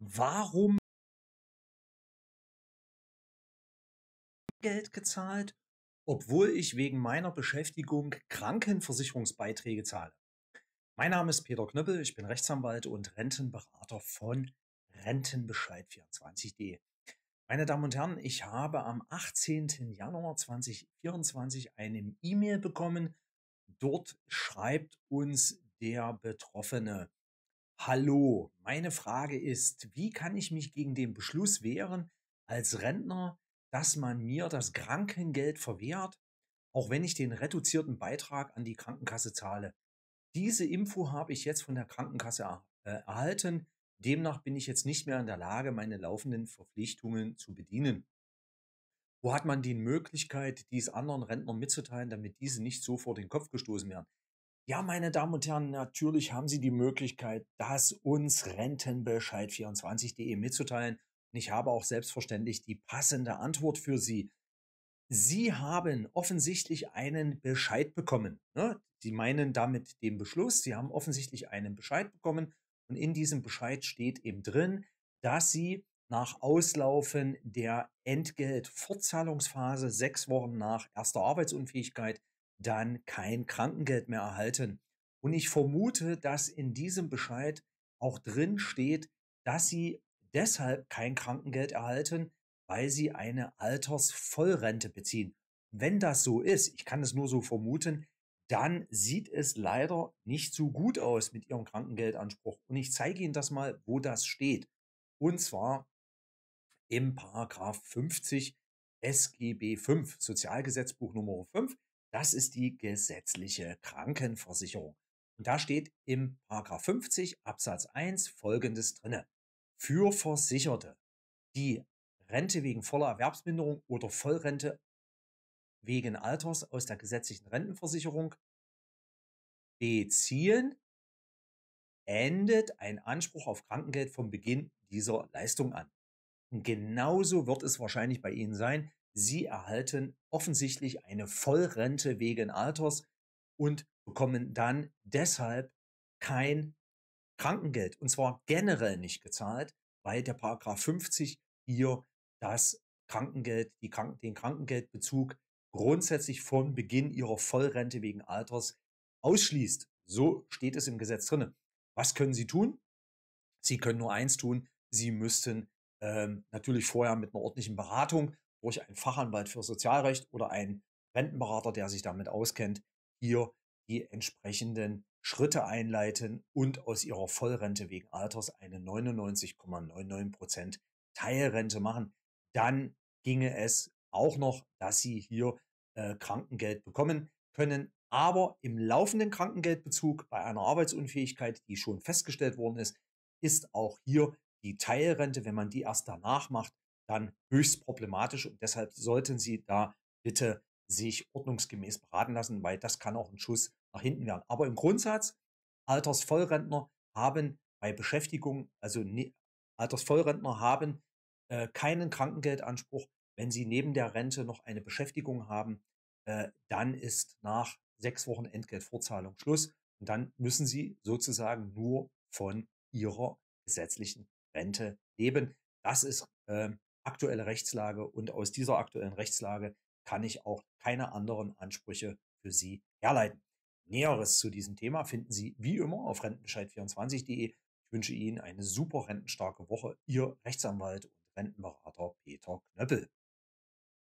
warum Geld gezahlt, obwohl ich wegen meiner Beschäftigung Krankenversicherungsbeiträge zahle. Mein Name ist Peter Knöppel, ich bin Rechtsanwalt und Rentenberater von Rentenbescheid24.de. Meine Damen und Herren, ich habe am 18. Januar 2024 eine E-Mail bekommen. Dort schreibt uns der Betroffene. Hallo, meine Frage ist, wie kann ich mich gegen den Beschluss wehren als Rentner, dass man mir das Krankengeld verwehrt, auch wenn ich den reduzierten Beitrag an die Krankenkasse zahle? Diese Info habe ich jetzt von der Krankenkasse er äh, erhalten. Demnach bin ich jetzt nicht mehr in der Lage, meine laufenden Verpflichtungen zu bedienen. Wo hat man die Möglichkeit, dies anderen Rentnern mitzuteilen, damit diese nicht so vor den Kopf gestoßen werden? Ja, meine Damen und Herren, natürlich haben Sie die Möglichkeit, das uns rentenbescheid24.de mitzuteilen. Und ich habe auch selbstverständlich die passende Antwort für Sie. Sie haben offensichtlich einen Bescheid bekommen. Ne? Sie meinen damit den Beschluss. Sie haben offensichtlich einen Bescheid bekommen. Und in diesem Bescheid steht eben drin, dass Sie nach Auslaufen der Entgeltfortzahlungsphase sechs Wochen nach erster Arbeitsunfähigkeit dann kein Krankengeld mehr erhalten. Und ich vermute, dass in diesem Bescheid auch drin steht, dass sie deshalb kein Krankengeld erhalten, weil sie eine Altersvollrente beziehen. Wenn das so ist, ich kann es nur so vermuten, dann sieht es leider nicht so gut aus mit ihrem Krankengeldanspruch. Und ich zeige Ihnen das mal, wo das steht. Und zwar im Paragraph 50 SGB 5, Sozialgesetzbuch Nummer 5. Das ist die gesetzliche Krankenversicherung. Und da steht im Paragraph 50 Absatz 1 folgendes drinne. Für Versicherte, die Rente wegen voller Erwerbsminderung oder Vollrente wegen Alters aus der gesetzlichen Rentenversicherung beziehen, endet ein Anspruch auf Krankengeld vom Beginn dieser Leistung an. Und genauso wird es wahrscheinlich bei Ihnen sein, Sie erhalten offensichtlich eine Vollrente wegen Alters und bekommen dann deshalb kein Krankengeld. Und zwar generell nicht gezahlt, weil der Paragraph 50 hier das Krankengeld, die Kranken, den Krankengeldbezug grundsätzlich von Beginn ihrer Vollrente wegen Alters ausschließt. So steht es im Gesetz drin. Was können Sie tun? Sie können nur eins tun. Sie müssten ähm, natürlich vorher mit einer ordentlichen Beratung durch einen Fachanwalt für Sozialrecht oder einen Rentenberater, der sich damit auskennt, hier die entsprechenden Schritte einleiten und aus ihrer Vollrente wegen Alters eine 99,99% Teilrente machen. Dann ginge es auch noch, dass sie hier äh, Krankengeld bekommen können. Aber im laufenden Krankengeldbezug bei einer Arbeitsunfähigkeit, die schon festgestellt worden ist, ist auch hier die Teilrente, wenn man die erst danach macht, dann höchst problematisch und deshalb sollten Sie da bitte sich ordnungsgemäß beraten lassen, weil das kann auch ein Schuss nach hinten werden. Aber im Grundsatz, Altersvollrentner haben bei Beschäftigung, also ne, Altersvollrentner haben äh, keinen Krankengeldanspruch. Wenn sie neben der Rente noch eine Beschäftigung haben, äh, dann ist nach sechs Wochen Entgeltvorzahlung Schluss und dann müssen sie sozusagen nur von ihrer gesetzlichen Rente leben. Das ist äh, aktuelle Rechtslage und aus dieser aktuellen Rechtslage kann ich auch keine anderen Ansprüche für Sie herleiten. Näheres zu diesem Thema finden Sie wie immer auf rentenbescheid24.de. Ich wünsche Ihnen eine super rentenstarke Woche. Ihr Rechtsanwalt und Rentenberater Peter Knöppel.